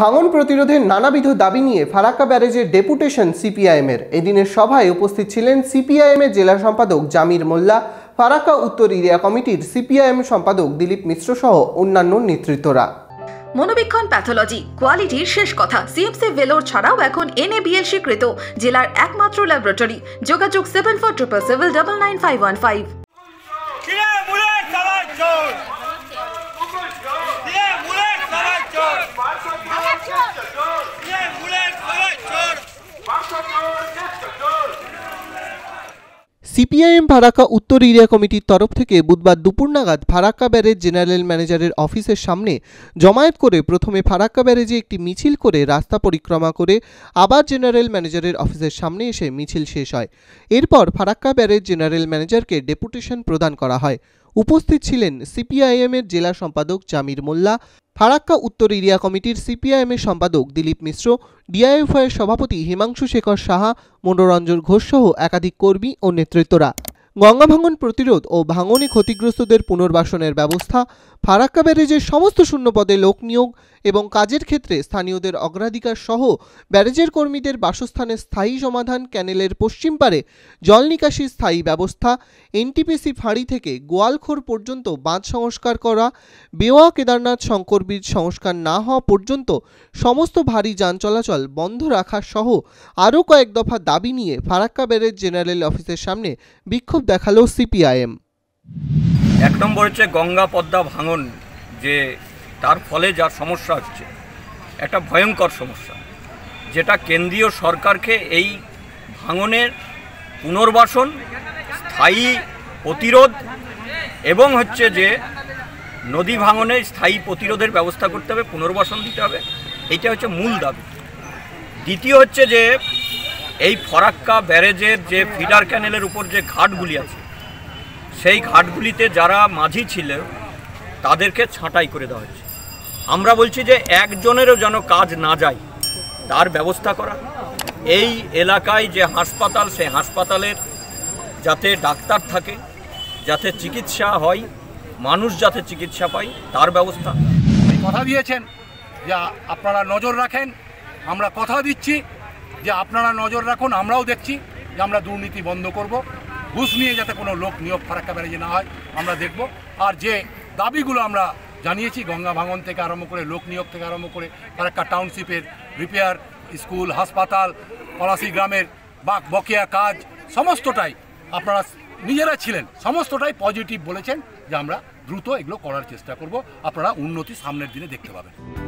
ভাঙন প্রতিরোধের নানাবিধ দাবি নিয়ে ফারাক্কা ব্যারেজের ডেপুটেশন সিপিআইএমের এদিনের সভায় উপস্থিত ছিলেন সিপিআইএমের জেলা সম্পাদক জামির মোল্লা ফারাক্কা উত্তর এরিয়া কমিটির সিপিআইএম সম্পাদক দিলীপ মিশ্র সহ অন্যান্য নেতৃত্বরা মনোবীক্ষণ প্যাথোলজি কোয়ালিটির শেষ কথা সিএমসি ভেলোর ছাড়াও এখন এনএবিএল স্বীকৃত জেলার একমাত্র ল্যাবরেটরি যোগাযোগ seven four triple seven double nine five one five CPIM Farakka উত্তর এরিয়া কমিটির তরফ থেকে বুধবার দুপুর নাগাদ ফারাক্কা ব্যারেজ জেনারেল ম্যানেজারের অফিসের সামনে জমায়েত করে প্রথমে ফারাক্কা ব্যারেজে একটি মিছিল করে রাস্তা পরিক্রমা করে আবার জেনারেল ম্যানেজারের অফিসের সামনে এসে মিছিল শেষ হয় এরপর ফারাক্কা ব্যারেজ জেনারেল ম্যানেজারকে ডেপুটেশন প্রদান করা হয় উপস্থিত ছিলেন সিপিআইএমের জেলা সম্পাদক জামির মোল্লা ফারাক্কা উত্তর এরিয়া কমিটির সিপিআইএমের সম্পাদক দিলীপ মিশ্র এর সভাপতি হিমাংশু শেখর সাহা মনোরঞ্জন ঘোষ সহ একাধিক কর্মী ও নেতৃত্বরা গঙ্গা ভাঙন প্রতিরোধ ও ভাঙনে ক্ষতিগ্রস্তদের পুনর্বাসনের ব্যবস্থা ফারাক্কা ব্যারেজের সমস্ত শূন্যপদে লোক নিয়োগ এবং কাজের ক্ষেত্রে স্থানীয়দের অগ্রাধিকার সহ ব্যারেজের কর্মীদের বাসস্থানে স্থায়ী সমাধান ক্যানেলের পশ্চিম পারে জল নিকাশি স্থায়ী ব্যবস্থা এনটিপিসি ফাঁড়ি থেকে গোয়ালখোর পর্যন্ত বাঁধ সংস্কার করা বেওয়া কেদারনাথ শঙ্কর বীজ সংস্কার না হওয়া পর্যন্ত সমস্ত ভারী যান চলাচল বন্ধ রাখা সহ আরও কয়েক দফা দাবি নিয়ে ফারাক্কা ব্যারেজ জেনারেল অফিসের সামনে বিক্ষোভ দেখালো সিপিআইএম এক নম্বর হচ্ছে গঙ্গা পদ্মা ভাঙন যে তার ফলে যার সমস্যা হচ্ছে একটা ভয়ঙ্কর সমস্যা যেটা কেন্দ্রীয় সরকারকে এই ভাঙনের পুনর্বাসন স্থায়ী প্রতিরোধ এবং হচ্ছে যে নদী ভাঙনে স্থায়ী প্রতিরোধের ব্যবস্থা করতে হবে পুনর্বাসন দিতে হবে এটা হচ্ছে মূল দাবি দ্বিতীয় হচ্ছে যে এই ফরাক্কা ব্যারেজের যে ফিডার ক্যানেলের উপর যে ঘাটগুলি আছে সেই ঘাটগুলিতে যারা মাঝি ছিল তাদেরকে ছাঁটাই করে দেওয়া হয়েছে আমরা বলছি যে একজনেরও যেন কাজ না যায় তার ব্যবস্থা করা এই এলাকায় যে হাসপাতাল সেই হাসপাতালের যাতে ডাক্তার থাকে যাতে চিকিৎসা হয় মানুষ যাতে চিকিৎসা পায় তার ব্যবস্থা কথা দিয়েছেন যা আপনারা নজর রাখেন আমরা কথা দিচ্ছি যে আপনারা নজর রাখুন আমরাও দেখছি যে আমরা দুর্নীতি বন্ধ করব ঘুষ নিয়ে যাতে কোনো লোক নিয়োগ ফারাক্কা ব্যারেজে না হয় আমরা দেখব আর যে দাবিগুলো আমরা জানিয়েছি গঙ্গা ভাঙন থেকে আরম্ভ করে লোক নিয়োগ থেকে আরম্ভ করে ফারাক্কা টাউনশিপের রিপেয়ার স্কুল হাসপাতাল পলাশি গ্রামের বাক বকেয়া কাজ সমস্তটাই আপনারা নিজেরা ছিলেন সমস্তটাই পজিটিভ বলেছেন যে আমরা দ্রুত এগুলো করার চেষ্টা করব আপনারা উন্নতি সামনের দিনে দেখতে পাবেন